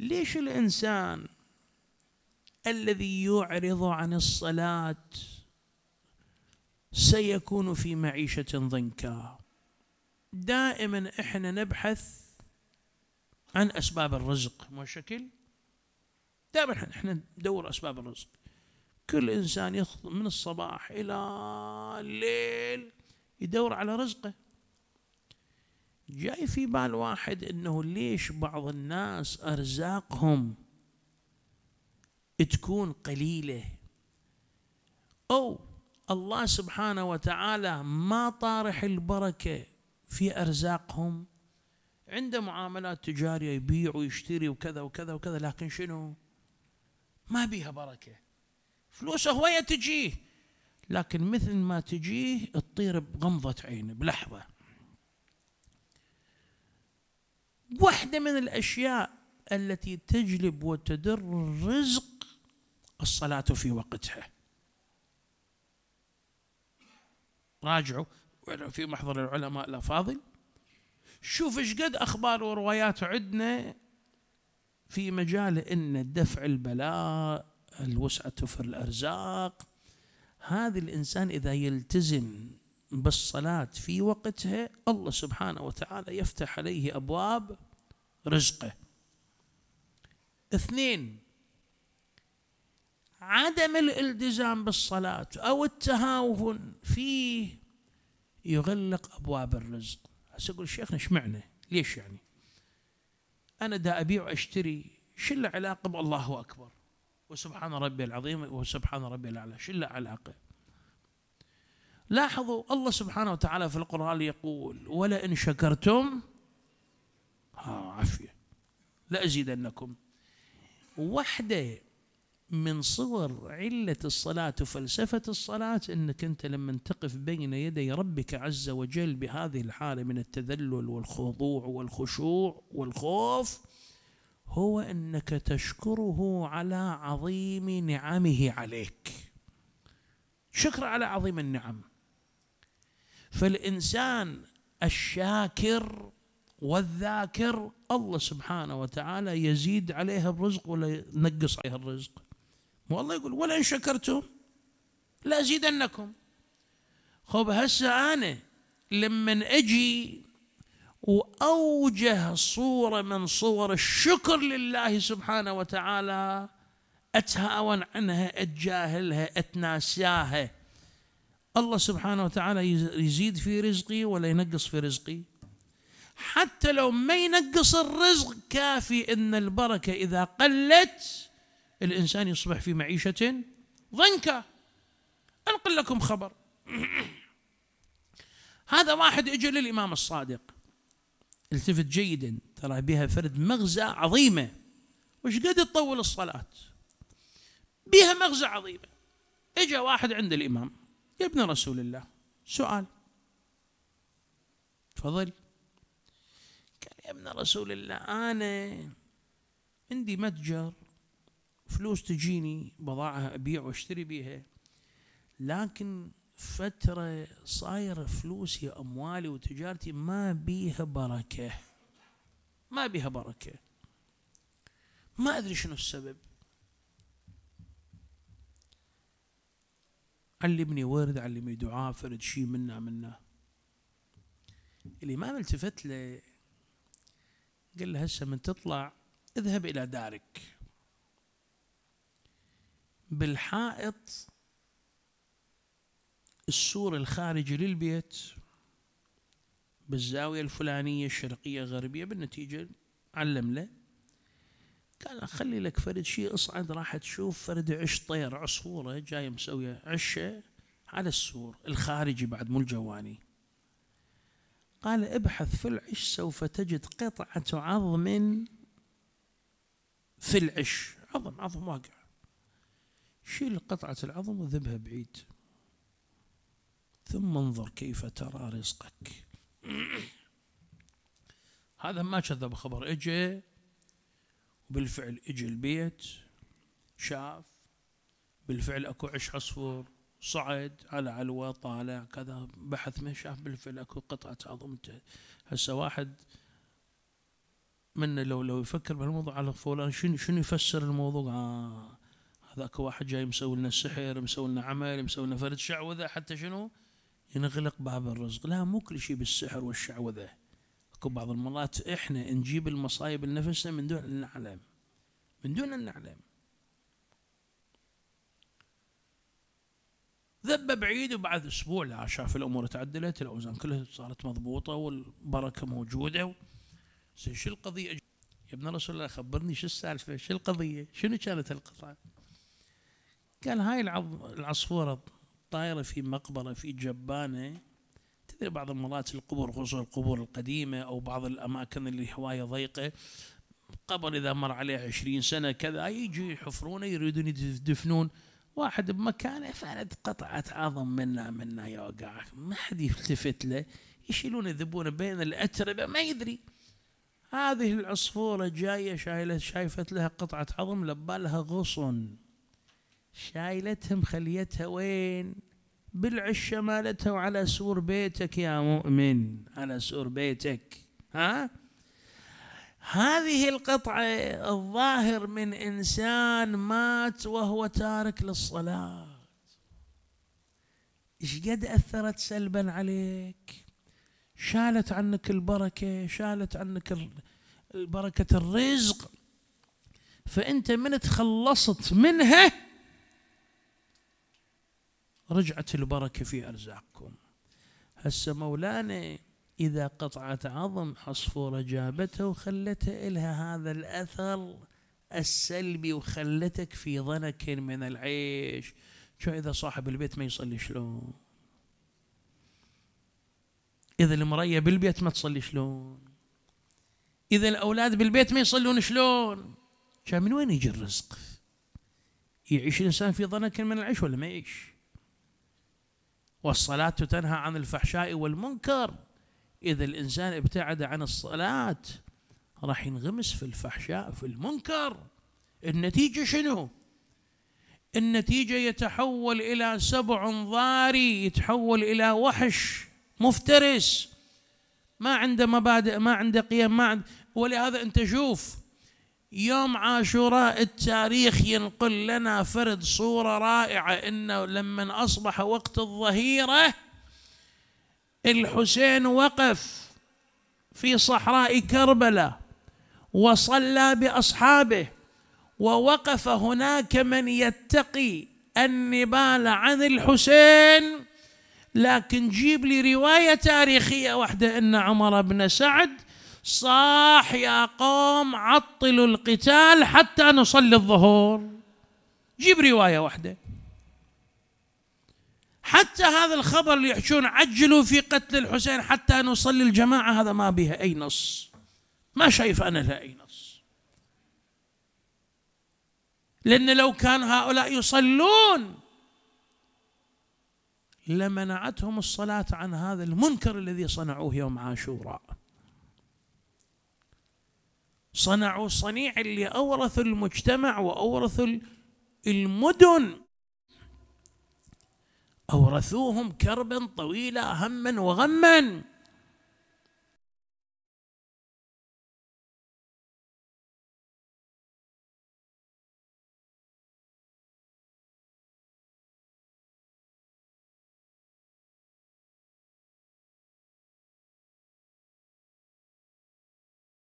ليش الانسان الذي يعرض عن الصلاه سيكون في معيشه ضنكا دائما احنا نبحث عن اسباب الرزق مو شكل دائما احنا ندور اسباب الرزق كل انسان يخطب من الصباح الى الليل يدور على رزقه جاي في بال واحد انه ليش بعض الناس ارزاقهم تكون قليله او الله سبحانه وتعالى ما طارح البركه في ارزاقهم عنده معاملات تجاريه يبيع ويشتري وكذا وكذا وكذا لكن شنو؟ ما بيها بركه فلوسه هوايه تجيه لكن مثل ما تجيه تطير بغمضه عينه بلحظه واحدة من الأشياء التي تجلب وتدر الرزق الصلاة في وقتها راجعوا في محضر العلماء الأفاضل شوف ايش قد أخبار وروايات عندنا في مجال أن دفع البلاء الوسعة في الأرزاق هذا الإنسان إذا يلتزم بالصلاة في وقتها الله سبحانه وتعالى يفتح عليه أبواب رزقه اثنين عدم الالتزام بالصلاة أو التهاون فيه يغلق أبواب الرزق هسه أقول شيخنا ايش معنى ليش يعني أنا دا أبيع وأشتري شو العلاقة بالله أكبر وسبحان ربي العظيم وسبحان ربي الأعلى شو العلاقة لاحظوا الله سبحانه وتعالى في القرآن يقول ولئن شكرتم ها عافية لأزيدنكم وحدة من صور علة الصلاة وفلسفة الصلاة أنك أنت لما تقف بين يدي ربك عز وجل بهذه الحالة من التذلل والخضوع والخشوع والخوف هو أنك تشكره على عظيم نعمه عليك شكر على عظيم النعم فالإنسان الشاكر والذاكر الله سبحانه وتعالى يزيد عليه الرزق ولا ينقص عليه الرزق والله يقول ولئن شكرتم لازيدنكم خب هسه انا لما اجي واوجه صوره من صور الشكر لله سبحانه وتعالى اتهاون عنها اتجاهلها اتناساها الله سبحانه وتعالى يزيد في رزقي ولا ينقص في رزقي حتى لو ما ينقص الرزق كافي ان البركه اذا قلت الانسان يصبح في معيشه ضنكه انقل لكم خبر هذا واحد اجى للامام الصادق التفت جيدا ترى بها فرد مغزى عظيمه وش قد تطول الصلاه بها مغزى عظيمه اجى واحد عند الامام يا ابن رسول الله سؤال تفضل قال يا ابن رسول الله أنا عندي متجر فلوس تجيني بضاعة أبيع واشتري بيها لكن فترة صايرة فلوسي أموالي وتجارتي ما بيها بركة ما بيها بركة ما أدري شنو السبب علمني ورد علمني دعاء فرد شيء منا منا الإمام التفت له قال له هسه من تطلع اذهب إلى دارك بالحائط السور الخارجي للبيت بالزاوية الفلانية الشرقية غربية بالنتيجة علم له قال خلي لك فرد شي اصعد راح تشوف فرد عش طير عصفوره جاي مسويه عشه على السور الخارجي بعد مو الجواني قال ابحث في العش سوف تجد قطعة عظم في العش عظم عظم واقع شيل قطعة العظم وذبها بعيد ثم انظر كيف ترى رزقك هذا ما كذب خبر اجى بالفعل اجى البيت شاف بالفعل اكو عش عصفور صعد على علوه طالع كذا بحث ما شاف بالفعل اكو قطعه عظمته هسه واحد منا لو لو يفكر بهالموضوع على فلان شنو شنو يفسر الموضوع آه هذاك واحد جاي مسوي لنا سحر مسوي لنا عمل مسوي لنا فرد شعوذه حتى شنو ينغلق باب الرزق لا مو كل شيء بالسحر والشعوذه تكون بعض المرات احنا نجيب المصايب لنفسنا من دون ان نعلم من دون ان نعلم ذبه بعيد وبعد اسبوع لا شاف الامور تعدلت الاوزان كلها صارت مضبوطه والبركه موجوده زين شو القضيه؟ يا ابن رسول الله خبرني شو السالفه؟ شو القضيه؟ شنو كانت القصه؟ قال هاي العصفوره طايره في مقبره في جبانه تدري بعض المرات القبور خصوصا القبور القديمة أو بعض الأماكن اللي هواية ضيقة قبر إذا مر عليه عشرين سنة كذا يجي يحفرونه يريدون يدفنون واحد بمكانه فرد قطعة عظم منا منا يوقع ما حد يلتفت له يشيلون يذبونه بين الأتربة ما يدري هذه العصفورة جاية شايلة شايفت لها قطعة عظم لبالها غصن شايلتها مخليتها وين بالعشه مالتها وعلى سور بيتك يا مؤمن على سور بيتك ها هذه القطعة الظاهر من إنسان مات وهو تارك للصلاة إيش قد أثرت سلبا عليك شالت عنك البركة شالت عنك بركة الرزق فأنت من تخلصت منها رجعت البركة في أرزاقكم هسه مولانا إذا قطعة عظم عصفورة جابته وخلته إلها هذا الأثر السلبي وخلتك في ضنك من العيش شو إذا صاحب البيت ما يصلي شلون إذا المرية بالبيت ما تصلي شلون إذا الأولاد بالبيت ما يصلون شلون كان من وين يجي الرزق يعيش الإنسان في ضنك من العيش ولا ما يعيش والصلاة تنهى عن الفحشاء والمنكر إذا الإنسان ابتعد عن الصلاة راح ينغمس في الفحشاء في المنكر النتيجة شنو؟ النتيجة يتحول إلى سبع ضاري يتحول إلى وحش مفترس ما عنده مبادئ ما عنده قيم ما عنده ولهذا أنت شوف يوم عاشوراء التاريخ ينقل لنا فرد صورة رائعة إنه لما أصبح وقت الظهيرة الحسين وقف في صحراء كربلاء وصلى بأصحابه ووقف هناك من يتقي النبال عن الحسين لكن جيب لي رواية تاريخية واحدة أن عمر بن سعد صاح يا قوم عطلوا القتال حتى نصلي الظهور جيب رواية واحدة حتى هذا الخبر اللي يحشون عجلوا في قتل الحسين حتى نصلي الجماعة هذا ما بها أي نص ما شايف أنا لها أي نص لأن لو كان هؤلاء يصلون لمنعتهم الصلاة عن هذا المنكر الذي صنعوه يوم عاشوراء صنعوا صنيع اللي أورثوا المجتمع وأورثوا المدن أورثوهم كربا طويلا هما وغما